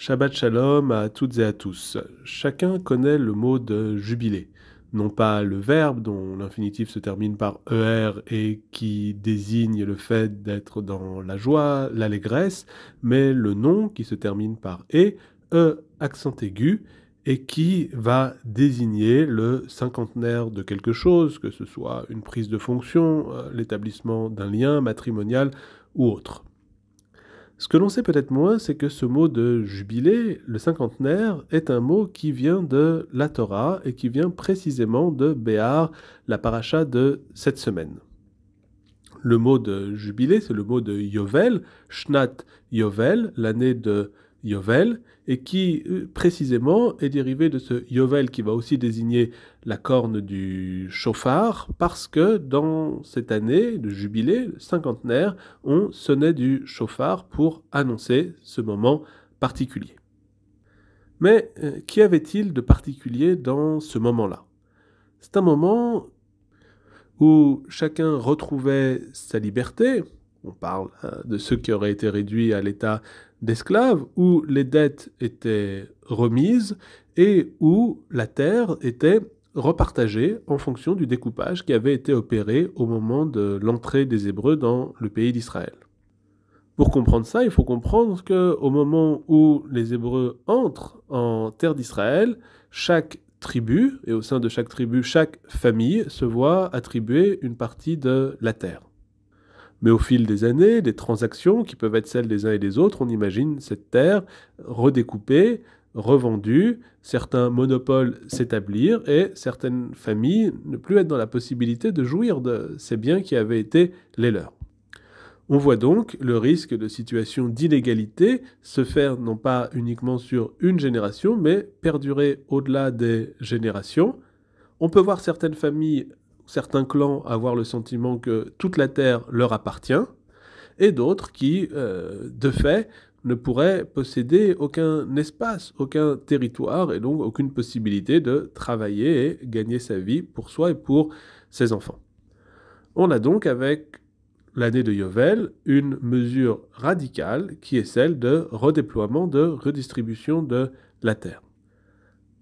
Shabbat Shalom à toutes et à tous. Chacun connaît le mot de jubilé, non pas le verbe dont l'infinitif se termine par er et qui désigne le fait d'être dans la joie, l'allégresse, mais le nom qui se termine par e, e accent aigu, et qui va désigner le cinquantenaire de quelque chose, que ce soit une prise de fonction, euh, l'établissement d'un lien matrimonial ou autre. Ce que l'on sait peut-être moins, c'est que ce mot de jubilé, le cinquantenaire, est un mot qui vient de la Torah et qui vient précisément de Béar, la paracha de cette semaine. Le mot de jubilé, c'est le mot de Yovel, Shnat Yovel, l'année de Yovel, et qui euh, précisément est dérivé de ce Yovel qui va aussi désigner la corne du chauffard, parce que dans cette année de jubilé, cinquantenaire, on sonnait du chauffard pour annoncer ce moment particulier. Mais euh, qu'y avait-il de particulier dans ce moment-là C'est un moment où chacun retrouvait sa liberté, on parle hein, de ceux qui auraient été réduits à l'état d'esclaves, où les dettes étaient remises et où la terre était repartagée en fonction du découpage qui avait été opéré au moment de l'entrée des Hébreux dans le pays d'Israël. Pour comprendre ça, il faut comprendre qu'au moment où les Hébreux entrent en terre d'Israël, chaque tribu et au sein de chaque tribu, chaque famille se voit attribuer une partie de la terre. Mais au fil des années, des transactions qui peuvent être celles des uns et des autres, on imagine cette terre redécoupée, revendue, certains monopoles s'établir et certaines familles ne plus être dans la possibilité de jouir de ces biens qui avaient été les leurs. On voit donc le risque de situation d'inégalité se faire non pas uniquement sur une génération, mais perdurer au-delà des générations. On peut voir certaines familles certains clans avoir le sentiment que toute la terre leur appartient, et d'autres qui, euh, de fait, ne pourraient posséder aucun espace, aucun territoire, et donc aucune possibilité de travailler et gagner sa vie pour soi et pour ses enfants. On a donc avec l'année de Yovel une mesure radicale qui est celle de redéploiement, de redistribution de la terre.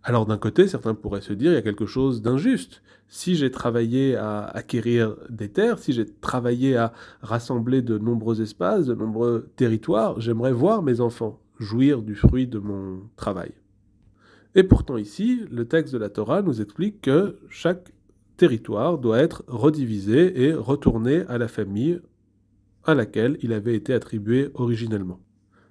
Alors d'un côté, certains pourraient se dire, il y a quelque chose d'injuste. Si j'ai travaillé à acquérir des terres, si j'ai travaillé à rassembler de nombreux espaces, de nombreux territoires, j'aimerais voir mes enfants jouir du fruit de mon travail. Et pourtant ici, le texte de la Torah nous explique que chaque territoire doit être redivisé et retourné à la famille à laquelle il avait été attribué originellement.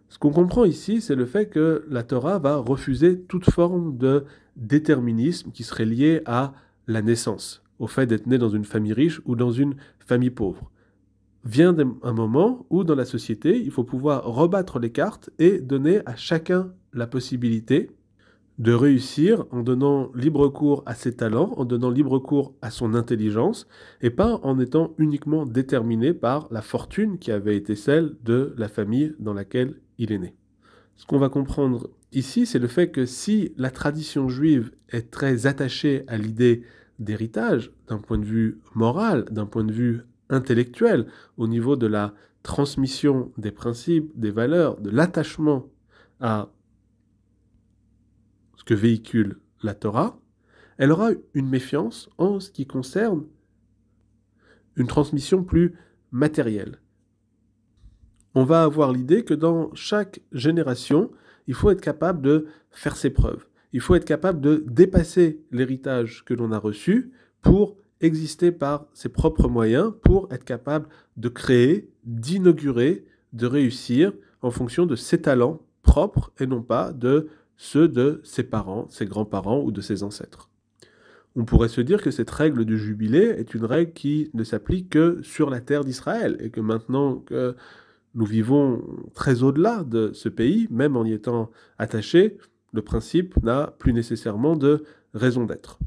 Ce qu'on comprend ici, c'est le fait que la Torah va refuser toute forme de déterminisme qui serait lié à la naissance, au fait d'être né dans une famille riche ou dans une famille pauvre. Vient un moment où dans la société, il faut pouvoir rebattre les cartes et donner à chacun la possibilité de réussir en donnant libre cours à ses talents, en donnant libre cours à son intelligence, et pas en étant uniquement déterminé par la fortune qui avait été celle de la famille dans laquelle il est né. Ce qu'on va comprendre ici, c'est le fait que si la tradition juive est très attachée à l'idée d'héritage, d'un point de vue moral, d'un point de vue intellectuel, au niveau de la transmission des principes, des valeurs, de l'attachement à ce que véhicule la Torah, elle aura une méfiance en ce qui concerne une transmission plus matérielle on va avoir l'idée que dans chaque génération, il faut être capable de faire ses preuves. Il faut être capable de dépasser l'héritage que l'on a reçu pour exister par ses propres moyens, pour être capable de créer, d'inaugurer, de réussir en fonction de ses talents propres et non pas de ceux de ses parents, ses grands-parents ou de ses ancêtres. On pourrait se dire que cette règle du jubilé est une règle qui ne s'applique que sur la terre d'Israël et que maintenant que nous vivons très au-delà de ce pays, même en y étant attachés, le principe n'a plus nécessairement de raison d'être.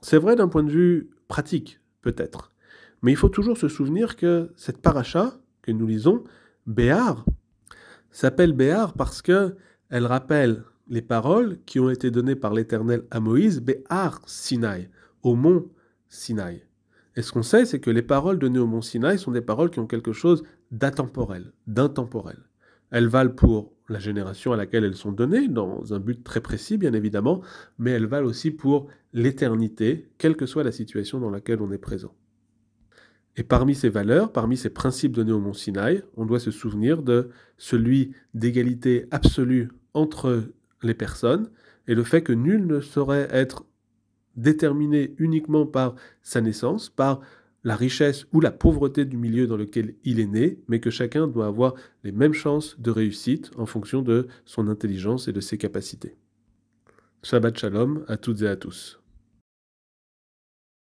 C'est vrai d'un point de vue pratique, peut-être, mais il faut toujours se souvenir que cette paracha que nous lisons, Béar, s'appelle Béar parce que elle rappelle les paroles qui ont été données par l'Éternel à Moïse, Béar Sinaï, au mont Sinaï. Et ce qu'on sait, c'est que les paroles de au Mont Sinaï sont des paroles qui ont quelque chose d'atemporel, d'intemporel. Elles valent pour la génération à laquelle elles sont données, dans un but très précis bien évidemment, mais elles valent aussi pour l'éternité, quelle que soit la situation dans laquelle on est présent. Et parmi ces valeurs, parmi ces principes donnés au Mont on doit se souvenir de celui d'égalité absolue entre les personnes et le fait que nul ne saurait être déterminé uniquement par sa naissance, par la richesse ou la pauvreté du milieu dans lequel il est né, mais que chacun doit avoir les mêmes chances de réussite en fonction de son intelligence et de ses capacités. Shabbat Shalom à toutes et à tous.